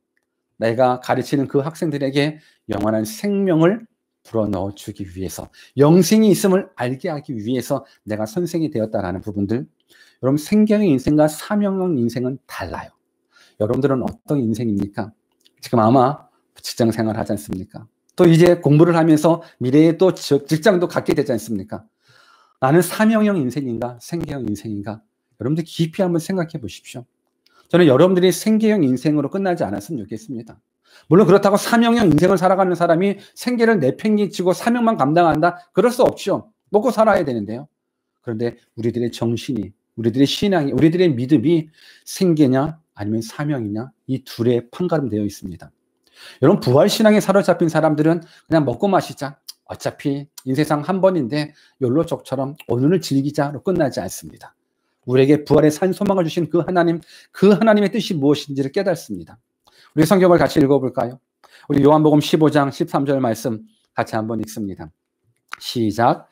내가 가르치는 그 학생들에게 영원한 생명을 불어넣어 주기 위해서, 영생이 있음을 알게 하기 위해서 내가 선생이 되었다라는 부분들. 여러분, 생경의 인생과 사명형 인생은 달라요. 여러분들은 어떤 인생입니까? 지금 아마 직장 생활 하지 않습니까? 또 이제 공부를 하면서 미래에 또 직장도 갖게 되지 않습니까? 나는 사명형 인생인가? 생계형 인생인가? 여러분들 깊이 한번 생각해 보십시오. 저는 여러분들이 생계형 인생으로 끝나지 않았으면 좋겠습니다. 물론 그렇다고 사명형 인생을 살아가는 사람이 생계를 내팽개치고 사명만 감당한다? 그럴 수 없죠. 먹고 살아야 되는데요. 그런데 우리들의 정신이, 우리들의 신앙이, 우리들의 믿음이 생계냐 아니면 사명이냐 이둘에 판가름되어 있습니다. 여러분 부활신앙에 사로잡힌 사람들은 그냥 먹고 마시자. 어차피 인생상 한 번인데 욜로족처럼 오늘을 즐기자로 끝나지 않습니다. 우리에게 부활의 산 소망을 주신 그 하나님, 그 하나님의 뜻이 무엇인지를 깨닫습니다. 우리 성경을 같이 읽어볼까요? 우리 요한복음 15장 13절 말씀 같이 한번 읽습니다. 시작.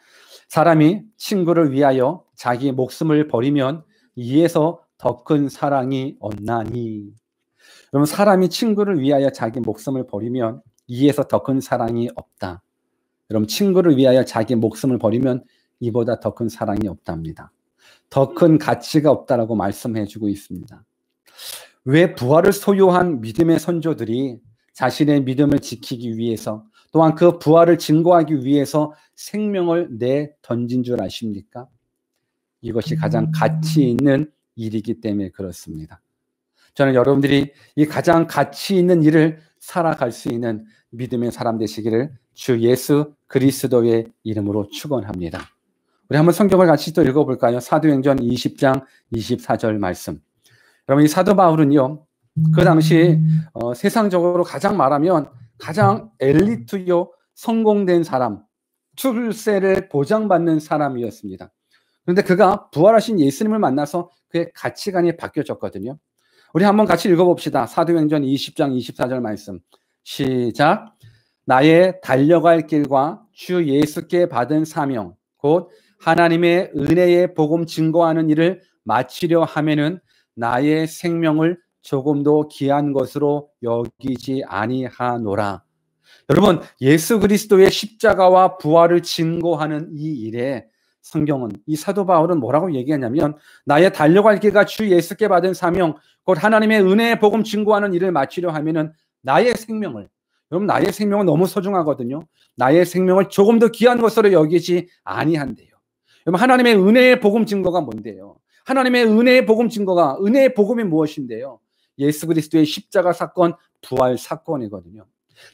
사람이 친구를 위하여 자기 목숨을 버리면 이에서 더 큰 사랑이 없나니. 그러면 사람이 친구를 위하여 자기 목숨을 버리면 이에서 더 큰 사랑이 없다. 그럼 친구를 위하여 자기 목숨을 버리면 이보다 더 큰 사랑이 없답니다. 더큰 가치가 없다라고 말씀해주고 있습니다. 왜 부활을 소유한 믿음의 선조들이 자신의 믿음을 지키기 위해서 또한 그 부활을 증거하기 위해서 생명을 내 던진 줄 아십니까? 이것이 가장 가치 있는 일이기 때문에 그렇습니다. 저는 여러분들이 이 가장 가치 있는 일을 살아갈 수 있는 믿음의 사람 되시기를 주 예수 그리스도의 이름으로 축원합니다. 우리 한번 성경을 같이 또 읽어볼까요? 사도행전 20장 24절 말씀. 여러분 이 사도 바울은요 그 당시 어, 세상적으로 가장 말하면 가장 엘리트요 성공된 사람, 출세를 보장받는 사람이었습니다. 그런데 그가 부활하신 예수님을 만나서 그의 가치관이 바뀌어졌거든요. 우리 한번 같이 읽어봅시다. 사도행전 20장 24절 말씀. 시작. 나의 달려갈 길과 주 예수께 받은 사명, 곧 하나님의 은혜의 복음 증거하는 일을 마치려 하면은 나의 생명을 조금도 귀한 것으로 여기지 아니하노라. 여러분, 예수 그리스도의 십자가와 부활을 증거하는 이 일에 성경은 이 사도 바울은 뭐라고 얘기하냐면 나의 달려갈 길과 주 예수께 받은 사명 곧 하나님의 은혜의 복음 증거하는 일을 마치려 하면은 나의 생명을 여러분 나의 생명은 너무 소중하거든요. 나의 생명을 조금 더 귀한 것으로 여기지 아니한대요. 여러분 하나님의 은혜의 복음 증거가 뭔데요? 하나님의 은혜의 복음 증거가 은혜의 복음이 무엇인데요? 예수 그리스도의 십자가 사건, 부활 사건이거든요.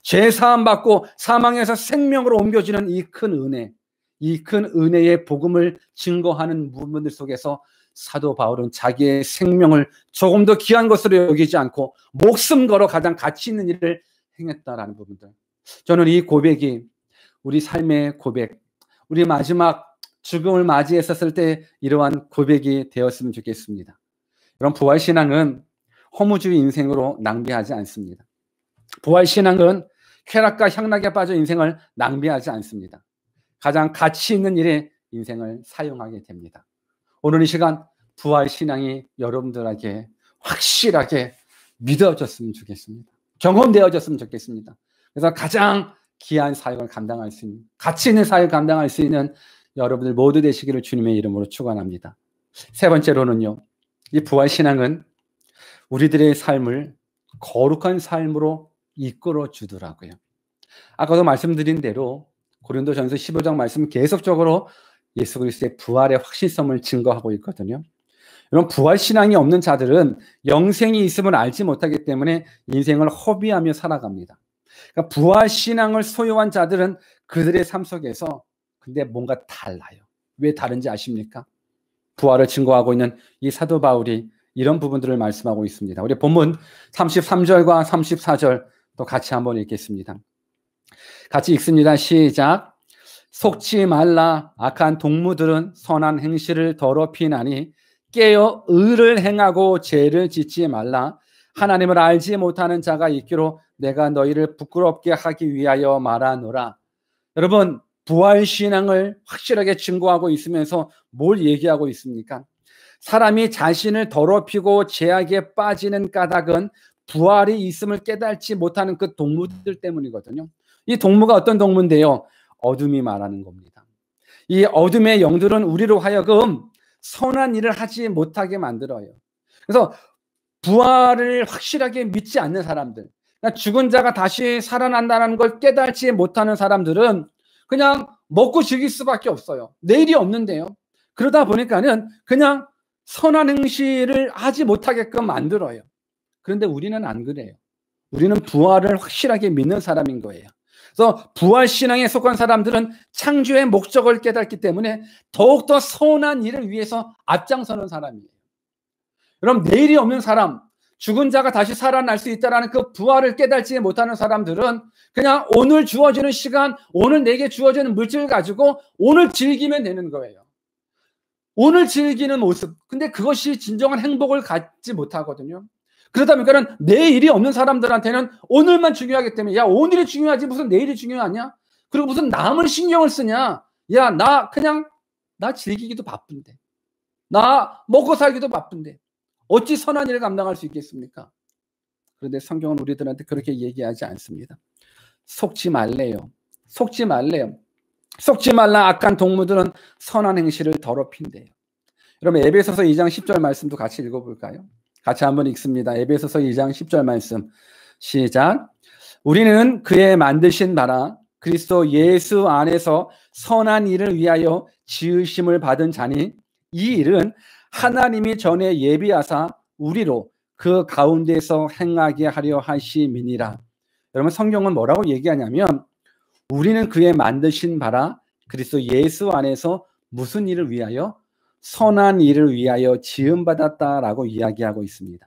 죄 사함 받고 사망에서 생명으로 옮겨지는 이 큰 은혜, 이 큰 은혜의 복음을 증거하는 부분들 속에서 사도 바울은 자기의 생명을 조금 더 귀한 것으로 여기지 않고 목숨 걸어 가장 가치 있는 일을 행했다라는 부분들. 저는 이 고백이 우리 삶의 고백, 우리 마지막 죽음을 맞이했었을 때 이러한 고백이 되었으면 좋겠습니다. 여러 부활신앙은 허무주의 인생으로 낭비하지 않습니다. 부활신앙은 쾌락과 향락에 빠져 인생을 낭비하지 않습니다. 가장 가치 있는 일에 인생을 사용하게 됩니다. 오늘 이 시간 부활신앙이 여러분들에게 확실하게 믿어졌으면 좋겠습니다. 경험되어졌으면 좋겠습니다. 그래서 가장 귀한 사역을 감당할 수 있는, 가치 있는 사역을 감당할 수 있는 여러분들 모두 되시기를 주님의 이름으로 축원합니다. 세 번째로는요. 이 부활 신앙은 우리들의 삶을 거룩한 삶으로 이끌어 주더라고요. 아까도 말씀드린 대로 고린도전서 15장 말씀 계속적으로 예수 그리스도의 부활의 확실성을 증거하고 있거든요. 이런 부활 신앙이 없는 자들은 영생이 있음을 알지 못하기 때문에 인생을 허비하며 살아갑니다. 그러니까 부활 신앙을 소유한 자들은 그들의 삶 속에서 근데 뭔가 달라요. 왜 다른지 아십니까? 부활을 증거하고 있는 이 사도 바울이 이런 부분들을 말씀하고 있습니다. 우리 본문 33절과 34절 또 같이 한번 읽겠습니다. 같이 읽습니다. 시작. 속지 말라 악한 동무들은 선한 행실을 더럽히나니 깨어 의를 행하고 죄를 짓지 말라 하나님을 알지 못하는 자가 있기로 내가 너희를 부끄럽게 하기 위하여 말하노라. 여러분 부활신앙을 확실하게 증거하고 있으면서 뭘 얘기하고 있습니까? 사람이 자신을 더럽히고 제약에 빠지는 까닭은 부활이 있음을 깨달지 못하는 그 동무들 때문이거든요. 이 동무가 어떤 동무인데요? 어둠이 말하는 겁니다. 이 어둠의 영들은 우리로 하여금 선한 일을 하지 못하게 만들어요. 그래서 부활을 확실하게 믿지 않는 사람들, 그러니까 죽은 자가 다시 살아난다는 걸 깨달지 못하는 사람들은 그냥 먹고 즐길 수밖에 없어요. 내일이 없는데요. 그러다 보니까는 그냥 선한 행실을 하지 못하게끔 만들어요. 그런데 우리는 안 그래요. 우리는 부활을 확실하게 믿는 사람인 거예요. 그래서 부활 신앙에 속한 사람들은 창조의 목적을 깨닫기 때문에 더욱더 선한 일을 위해서 앞장서는 사람이에요. 여러분 내일이 없는 사람, 죽은 자가 다시 살아날 수 있다라는 그 부활을 깨달지 못하는 사람들은 그냥 오늘 주어지는 시간, 오늘 내게 주어지는 물질을 가지고 오늘 즐기면 되는 거예요. 오늘 즐기는 모습. 근데 그것이 진정한 행복을 갖지 못하거든요. 그러다 보니까는 내일이 없는 사람들한테는 오늘만 중요하기 때문에 야 오늘이 중요하지 무슨 내일이 중요하냐? 그리고 무슨 남을 신경을 쓰냐? 야나 그냥 나 즐기기도 바쁜데 나 먹고 살기도 바쁜데 어찌 선한 일을 감당할 수 있겠습니까? 그런데 성경은 우리들한테 그렇게 얘기하지 않습니다. 속지 말래요. 속지 말래요. 속지 말라 악한 동무들은 선한 행실을 더럽힌대요. 여러분 에베소서 2장 10절 말씀도 같이 읽어볼까요? 같이 한번 읽습니다. 에베소서 2장 10절 말씀 시작 우리는 그의 만드신 나라 그리스도 예수 안에서 선한 일을 위하여 지으심을 받은 자니 이 일은 하나님이 전에 예비하사 우리로 그 가운데서 행하게 하려 하심이니라. 여러분 성경은 뭐라고 얘기하냐면 우리는 그의 만드신 바라 그리스도 예수 안에서 무슨 일을 위하여 선한 일을 위하여 지음 받았다라고 이야기하고 있습니다.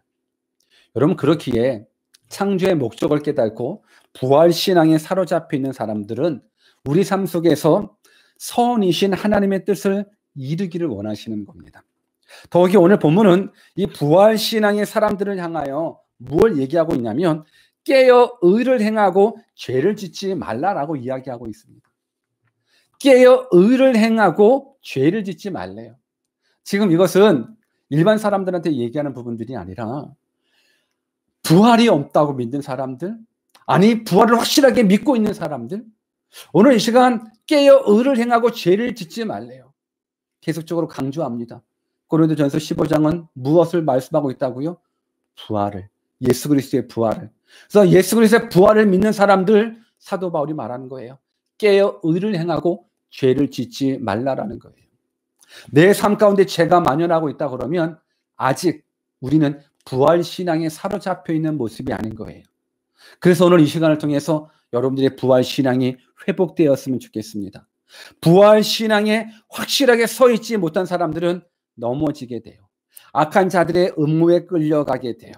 여러분 그렇기에 창조의 목적을 깨닫고 부활 신앙에 사로잡혀 있는 사람들은 우리 삶 속에서 선이신 하나님의 뜻을 이루기를 원하시는 겁니다. 더욱이 오늘 본문은 이 부활 신앙의 사람들을 향하여 무엇 얘기하고 있냐면 깨어 의를 행하고 죄를 짓지 말라라고 이야기하고 있습니다. 깨어 의를 행하고 죄를 짓지 말래요. 지금 이것은 일반 사람들한테 얘기하는 부분들이 아니라 부활이 없다고 믿는 사람들, 아니 부활을 확실하게 믿고 있는 사람들, 오늘 이 시간 깨어 의를 행하고 죄를 짓지 말래요. 계속적으로 강조합니다. 고린도전서 15장은 무엇을 말씀하고 있다고요? 부활을. 예수 그리스도의 부활을. 그래서 예수 그리스도의 부활을 믿는 사람들 사도 바울이 말하는 거예요. 깨어 의를 행하고 죄를 짓지 말라라는 거예요. 내 삶 가운데 죄가 만연하고 있다 그러면 아직 우리는 부활 신앙에 사로잡혀 있는 모습이 아닌 거예요. 그래서 오늘 이 시간을 통해서 여러분들의 부활 신앙이 회복되었으면 좋겠습니다. 부활 신앙에 확실하게 서 있지 못한 사람들은 넘어지게 돼요. 악한 자들의 음모에 끌려가게 돼요.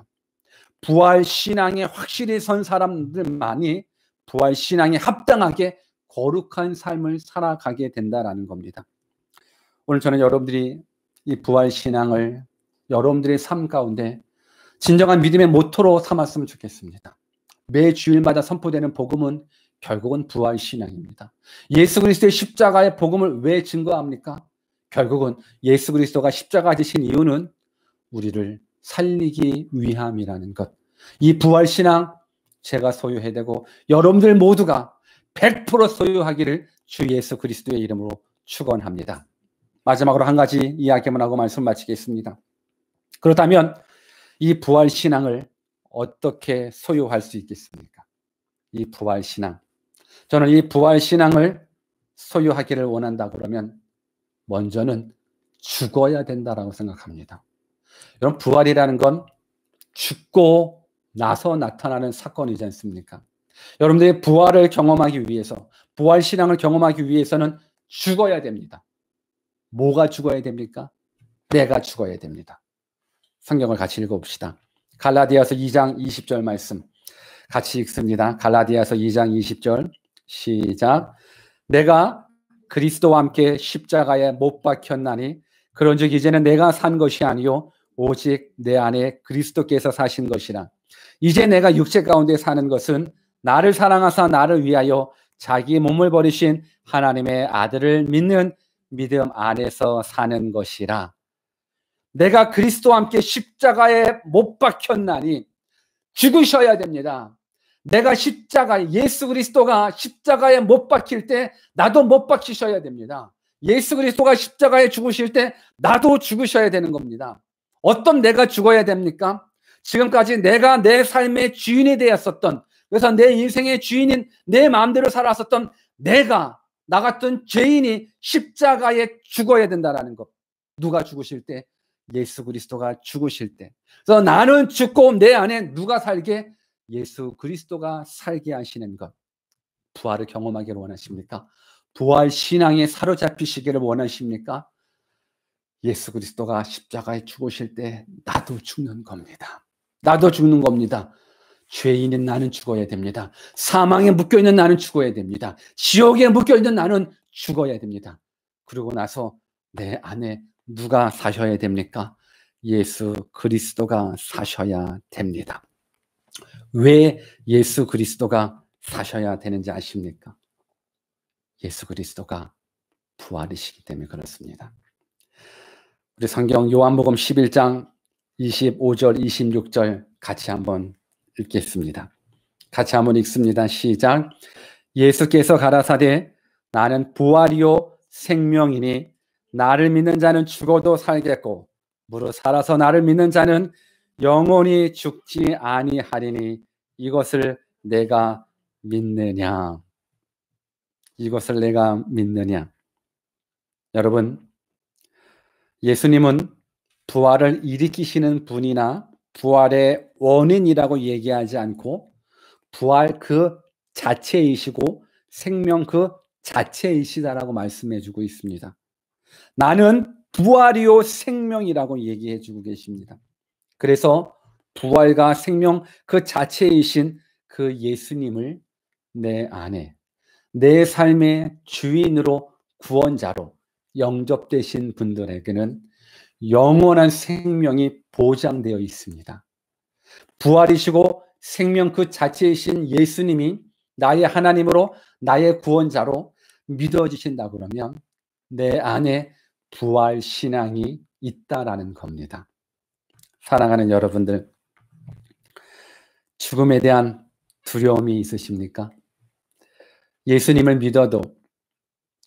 부활 신앙에 확실히 선 사람들만이 부활 신앙에 합당하게 거룩한 삶을 살아가게 된다라는 겁니다. 오늘 저는 여러분들이 이 부활 신앙을 여러분들의 삶 가운데 진정한 믿음의 모토로 삼았으면 좋겠습니다매 주일마다 선포되는 복음은 결국은 부활 신앙입니다. 예수 그리스도의 십자가의 복음을 왜 증거합니까? 결국은 예수 그리스도가 십자가 지신 이유는 우리를 살리기 위함이라는 것. 이 부활신앙 제가 소유해야 되고 여러분들 모두가 100% 소유하기를 주 예수 그리스도의 이름으로 축원합니다. 마지막으로 한 가지 이야기만 하고 말씀 마치겠습니다. 그렇다면 이 부활 신앙을 어떻게 소유할 수 있겠습니까? 이 부활 신앙. 저는 이 부활 신앙을 소유하기를 원한다 그러면 먼저는 죽어야 된다라고 생각합니다. 여러분, 부활이라는 건 죽고 나서 나타나는 사건이지 않습니까? 여러분들이 부활을 경험하기 위해서, 부활 신앙을 경험하기 위해서는 죽어야 됩니다. 뭐가 죽어야 됩니까? 내가 죽어야 됩니다. 성경을 같이 읽어봅시다. 갈라디아서 2장 20절 말씀 같이 읽습니다. 갈라디아서 2장 20절 시작. 내가 그리스도와 함께 십자가에 못 박혔나니 그런즉 이제는 내가 산 것이 아니요 오직 내 안에 그리스도께서 사신 것이라 이제 내가 육체 가운데 사는 것은 나를 사랑하사 나를 위하여 자기 몸을 버리신 하나님의 아들을 믿는 믿음 안에서 사는 것이라 내가 그리스도와 함께 십자가에 못 박혔나니 죽으셔야 됩니다. 내가 십자가, 예수 그리스도가 십자가에 못 박힐 때 나도 못 박히셔야 됩니다. 예수 그리스도가 십자가에 죽으실 때 나도 죽으셔야 되는 겁니다. 어떤 내가 죽어야 됩니까? 지금까지 내가 내 삶의 주인이 되었었던 그래서 내 인생의 주인인 내 마음대로 살았었던 내가 나 같은 죄인이 십자가에 죽어야 된다라는 것. 누가 죽으실 때 예수 그리스도가 죽으실 때. 그래서 나는 죽고 내 안에 누가 살게 예수 그리스도가 살게 하시는 것 부활을 경험하기를 원하십니까? 부활 신앙에 사로잡히시기를 원하십니까? 예수 그리스도가 십자가에 죽으실 때 나도 죽는 겁니다. 나도 죽는 겁니다. 죄인인 나는 죽어야 됩니다. 사망에 묶여 있는 나는 죽어야 됩니다. 지옥에 묶여 있는 나는 죽어야 됩니다. 그러고 나서 내 안에 누가 사셔야 됩니까? 예수 그리스도가 사셔야 됩니다. 왜 예수 그리스도가 사셔야 되는지 아십니까? 예수 그리스도가 부활이시기 때문에 그렇습니다. 우리 성경 요한복음 11장 25절 26절 같이 한번 읽겠습니다. 같이 한번 읽습니다. 시작. 예수께서 가라사대 나는 부활이요 생명이니 나를 믿는 자는 죽어도 살겠고 무릇 살아서 나를 믿는 자는 영원히 죽지 아니하리니 이것을 내가 믿느냐? 이것을 내가 믿느냐? 여러분, 예수님은 부활을 일으키시는 분이나 부활의 원인이라고 얘기하지 않고 부활 그 자체이시고 생명 그 자체이시다라고 말씀해 주고 있습니다. 나는 부활이요 생명이라고 얘기해 주고 계십니다. 그래서 부활과 생명 그 자체이신 그 예수님을 내 안에 내 삶의 주인으로 구원자로 영접되신 분들에게는 영원한 생명이 보장되어 있습니다. 부활이시고 생명 그 자체이신 예수님이 나의 하나님으로 나의 구원자로 믿어지신다 그러면 내 안에 부활 신앙이 있다라는 겁니다. 사랑하는 여러분들, 죽음에 대한 두려움이 있으십니까? 예수님을 믿어도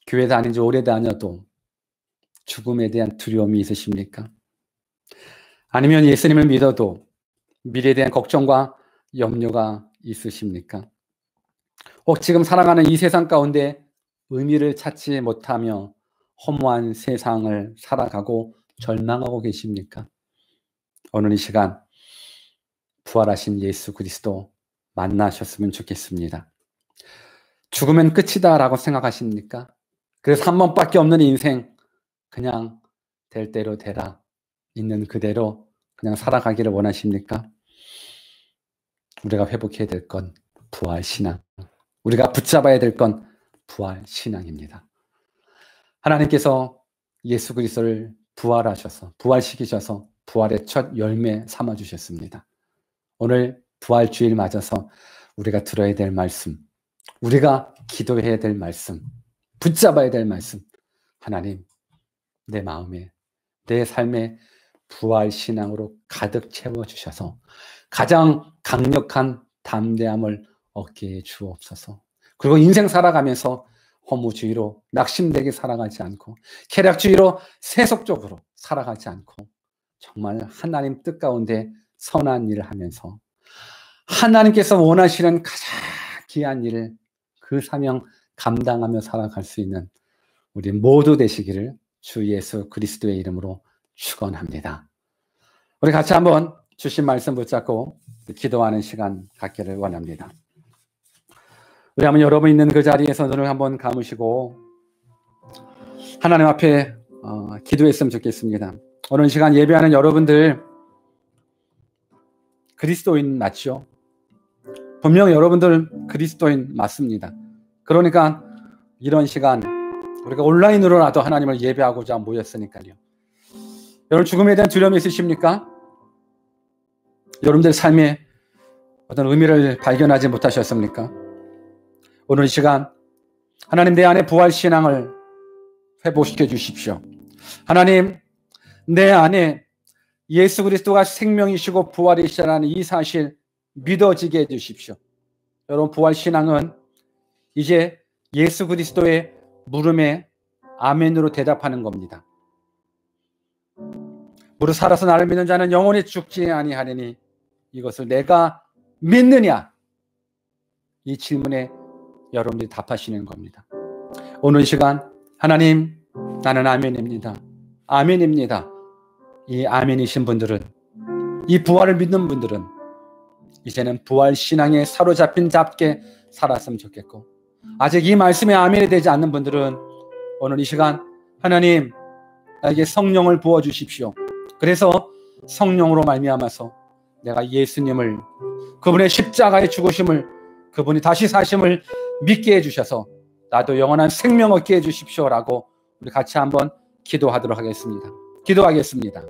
교회 다닌 지 오래 다녀도 죽음에 대한 두려움이 있으십니까? 아니면 예수님을 믿어도 미래에 대한 걱정과 염려가 있으십니까? 혹 지금 살아가는 이 세상 가운데 의미를 찾지 못하며 허무한 세상을 살아가고 절망하고 계십니까? 오늘 이 시간 부활하신 예수 그리스도 만나셨으면 좋겠습니다. 죽으면 끝이다 라고 생각하십니까? 그래서 한 번밖에 없는 인생 그냥 될 대로 되라 있는 그대로 그냥 살아가기를 원하십니까? 우리가 회복해야 될 건 부활 신앙. 우리가 붙잡아야 될 건 부활 신앙입니다. 하나님께서 예수 그리스도를 부활하셔서 부활시키셔서 부활의 첫 열매 삼아 주셨습니다. 오늘 부활 주일 맞아서 우리가 들어야 될 말씀, 우리가 기도해야 될 말씀, 붙잡아야 될 말씀. 하나님, 내 마음에, 내 삶에 부활 신앙으로 가득 채워 주셔서 가장 강력한 담대함을 얻게 해 주옵소서. 그리고 인생 살아가면서 허무주의로 낙심되게 살아가지 않고 쾌락주의로 세속적으로 살아가지 않고 정말 하나님 뜻 가운데 선한 일을 하면서 하나님께서 원하시는 가장 귀한 일을 그 사명 감당하며 살아갈 수 있는 우리 모두 되시기를 주 예수 그리스도의 이름으로 축원합니다. 우리 같이 한번 주신 말씀 붙잡고 기도하는 시간 갖기를 원합니다. 우리 한번 여러분 있는 그 자리에서 눈을 한번 감으시고 하나님 앞에 어, 기도했으면 좋겠습니다. 오늘 시간 예배하는 여러분들 그리스도인 맞죠? 분명 여러분들 그리스도인 맞습니다. 그러니까 이런 시간 우리가 온라인으로라도 하나님을 예배하고자 모였으니까요. 여러분 죽음에 대한 두려움 있으십니까? 여러분들 삶에 어떤 의미를 발견하지 못하셨습니까? 오늘 시간 하나님 내 안에 부활 신앙을 회복시켜 주십시오. 하나님 내 안에 예수 그리스도가 생명이시고 부활이시라는 이 사실 믿어지게 해주십시오. 여러분 부활 신앙은 이제 예수 그리스도의 물음에 아멘으로 대답하는 겁니다. 무릇 살아서 나를 믿는 자는 영원히 죽지 아니하리니 이것을 내가 믿느냐? 이 질문에 여러분이 답하시는 겁니다. 오늘 시간 하나님 나는 아멘입니다. 아멘입니다. 이 아멘이신 분들은 이 부활을 믿는 분들은 이제는 부활 신앙에 사로잡힌 잡게 살았으면 좋겠고 아직 이 말씀에 아멘이 되지 않는 분들은 오늘 이 시간 하나님 나에게 성령을 부어 주십시오. 그래서 성령으로 말미암아서 내가 예수님을 그분의 십자가의 죽으심을 그분이 다시 사심을 믿게 해 주셔서 나도 영원한 생명 얻게 해 주십시오라고 우리 같이 한번 기도하도록 하겠습니다. 기도하겠습니다.